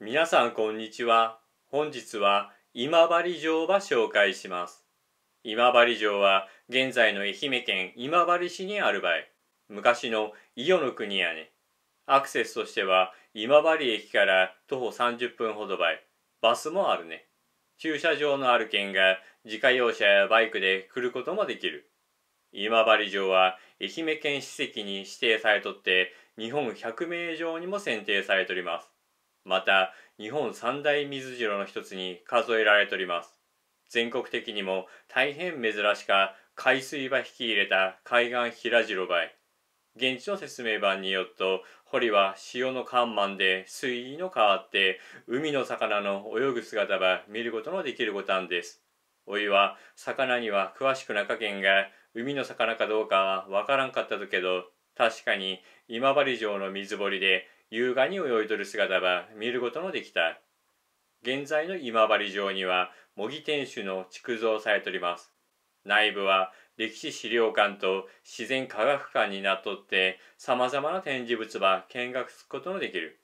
皆さんこんにちは。本日は今治城ば紹介します。今治城は現在の愛媛県今治市にある場合、昔の伊予の国やね。アクセスとしては今治駅から徒歩30分ほど場合、バスもあるね。駐車場のある県が自家用車やバイクで来ることもできる。今治城は愛媛県史跡に指定されとって日本百名城にも選定されております。また日本三大水城の一つに数えられております全国的にも大変珍しか海水場引き入れた海岸平城梅現地の説明板によると堀は潮の緩慢で水位の変わって海の魚の泳ぐ姿ば見ることのできるボタンですお湯は魚には詳しくなかけんが海の魚かどうかはわからんかったとけど確かに今治城の水堀で優雅に泳いどる姿は見ることのできた。現在の今治城には模擬天守の築造されております。内部は歴史資料館と自然科学館になっとって様々な展示物は見学することのできる。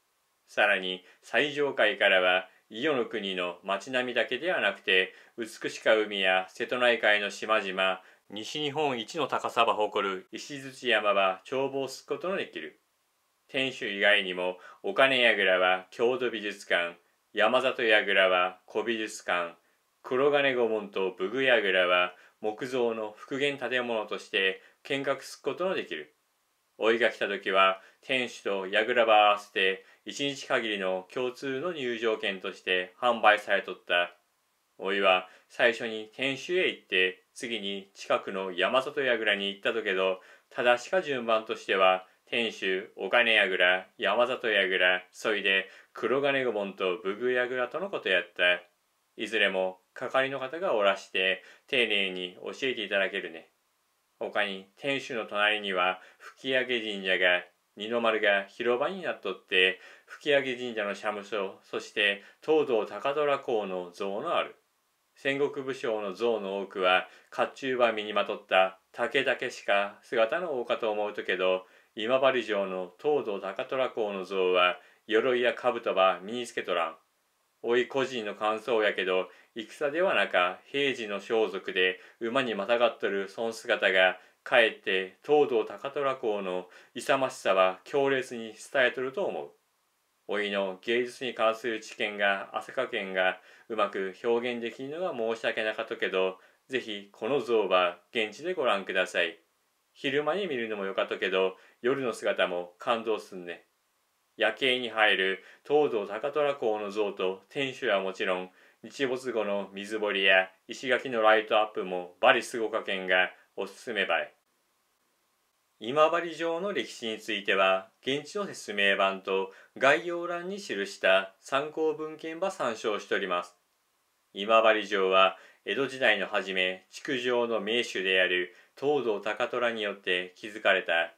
さらに最上階からは伊予の国の町並みだけではなくて美しか海や瀬戸内海の島々西日本一の高さば誇る石鎚山は眺望することのできる。天守以外にもお金櫓は郷土美術館山里櫓は古美術館黒金御門と武具櫓は木造の復元建物として見学することのできる老いが来た時は天守と櫓場合わせて一日限りの共通の入場券として販売されとった老いは最初に天守へ行って次に近くの山里櫓に行ったとけど正しか順番としては天守、お金やぐら、山里やぐら、そいで黒金御門と武具やぐらとのことやった。いずれも係の方がおらして丁寧に教えていただけるね。他に天守の隣には吹上神社が二の丸が広場になっとって吹上神社の社務所そして東堂高虎公の像のある戦国武将の像の多くは甲冑は身にまとった竹だけしか姿の多かと思うとけど今治城の東堂高虎公の像は鎧や兜は身につけとらん。おい個人の感想やけど戦ではなか平時の装束で馬にまたがっとるその姿がかえって東堂高虎公の勇ましさは強烈に伝えとると思う。おいの芸術に関する知見が朝加県がうまく表現できるのが申し訳なかったけど、ぜひこの像は現地でご覧ください。昼間に見るのもよかったけど夜の姿も感動すんね夜景に入る東堂高虎公の像と天守はもちろん日没後の水堀や石垣のライトアップもバリスゴカ県がおすすめ映え今治城の歴史については現地の説明版と概要欄に記した参考文献ば参照しております今治城は江戸時代の初め築城の名手である東堂高虎によって築かれた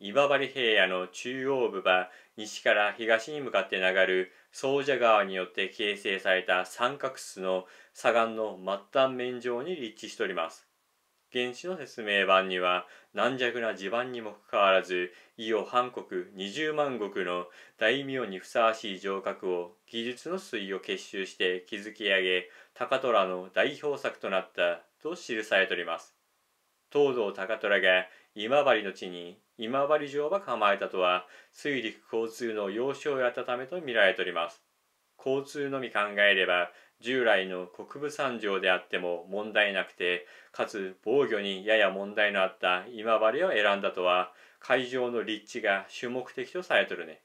今治平野の中央部は西から東に向かって流る総社川によって形成された三角質の砂岩の末端面上に立地しております。現地の説明版には軟弱な地盤にもかかわらず伊予半国20万石の大名にふさわしい城郭を技術の粋を結集して築き上げ高虎の代表作となったと記されております東堂高虎が今治の地に今治城ば構えたとは水陸交通の要衝をやったためと見られております交通のみ考えれば従来の国分三条であっても問題なくてかつ防御にやや問題のあった今治を選んだとは会場の立地が主目的とされとるね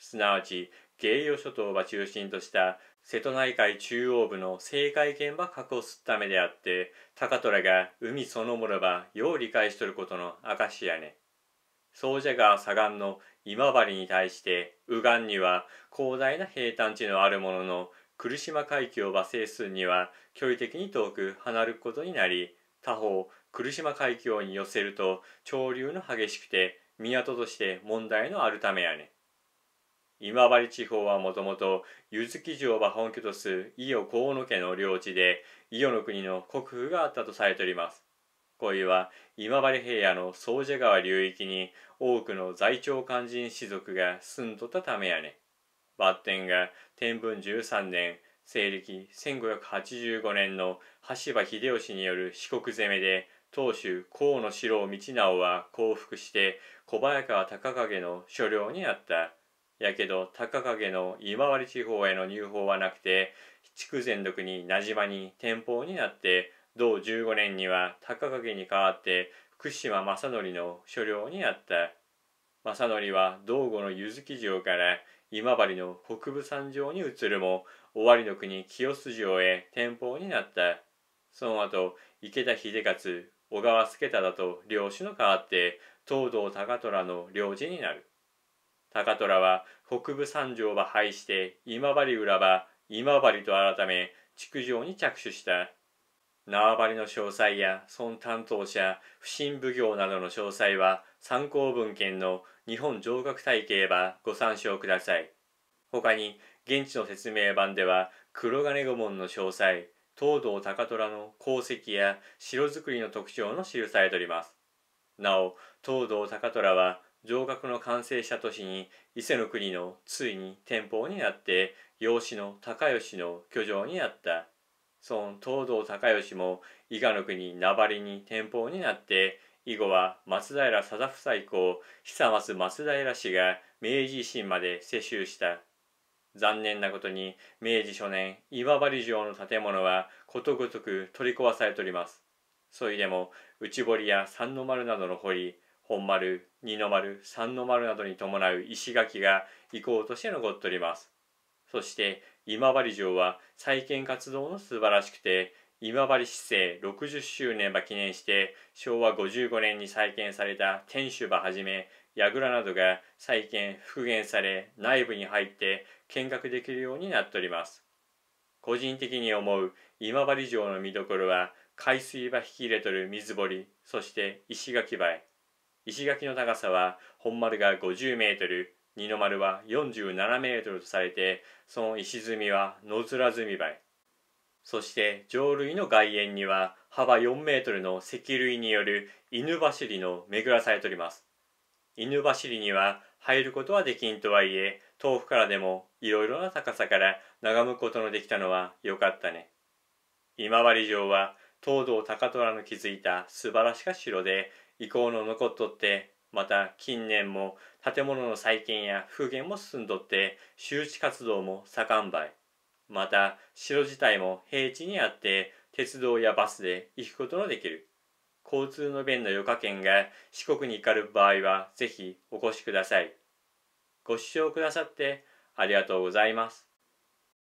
すなわち芸予諸島は中心とした瀬戸内海中央部の政海圏ば確保するためであって高虎が海そのものばよう理解しとることの証やね総社川左岸の今治に対して右岸には広大な平坦地のあるものの来島海峡を制するには距離的に遠く離ることになり他方来島海峡に寄せると潮流の激しくて港として問題のあるためやね今治地方はもともと柚月城は本拠とする伊予河野家の領地で伊予の国の国府があったとされておりますこいは今治平野の総社川流域に多くの在庁肝心士族が住んどったためやねバッテンが天文13年西暦1585年の羽柴秀吉による四国攻めで当主河野四郎道直は降伏して小早川隆景の所領にあったやけど高影の今治地方への入法はなくて筑前独に名島に天保になって同15年には高影に代わって福島正則の所領になった正則は道後の柚木城から今治の北部山上に移るも尾張の国清洲城へ天保になったその後池田秀勝小川助忠と領主の代わって東堂高虎の領事になる高虎は北部三条は廃して今治浦は今治と改め築城に着手した縄張りの詳細や村担当者不審奉行などの詳細は参考文献の日本城郭体系はご参照ください他に現地の説明版では黒金御門の詳細東堂高虎の功績や城造りの特徴の記されておりますなお東堂高虎は城郭の完成した年に伊勢の国のついに天保になって養子の高吉の居城になった孫東堂高吉も伊賀の国名張に天保になって以後は松平定房以降久松松平氏が明治維新まで世襲した残念なことに明治初年今治城の建物はことごとく取り壊されておりますそいでも内堀や三の丸などの堀本丸二の丸三の丸などに伴う石垣が遺構として残っておりますそして今治城は再建活動の素晴らしくて今治市政60周年ば記念して昭和55年に再建された天守ばはじめ櫓などが再建復元され内部に入って見学できるようになっております個人的に思う今治城の見どころは海水場引き入れとる水堀そして石垣場へ石垣の高さは本丸が50メートル二の丸は47メートルとされてその石積みは野面積み灰そして上類の外縁には幅4メートルの石類による犬走りの巡らされております犬走りには入ることはできんとはいえ遠くからでもいろいろな高さから眺むことのできたのはよかったね今治城は東堂高虎の築いた素晴らしか城で遺構の残っとってまた近年も建物の再建や復元も進んどって周知活動も盛んばいまた城自体も平地にあって鉄道やバスで行くことのできる交通の便の余暇券が四国に行かる場合はぜひお越しくださいご視聴くださってありがとうございます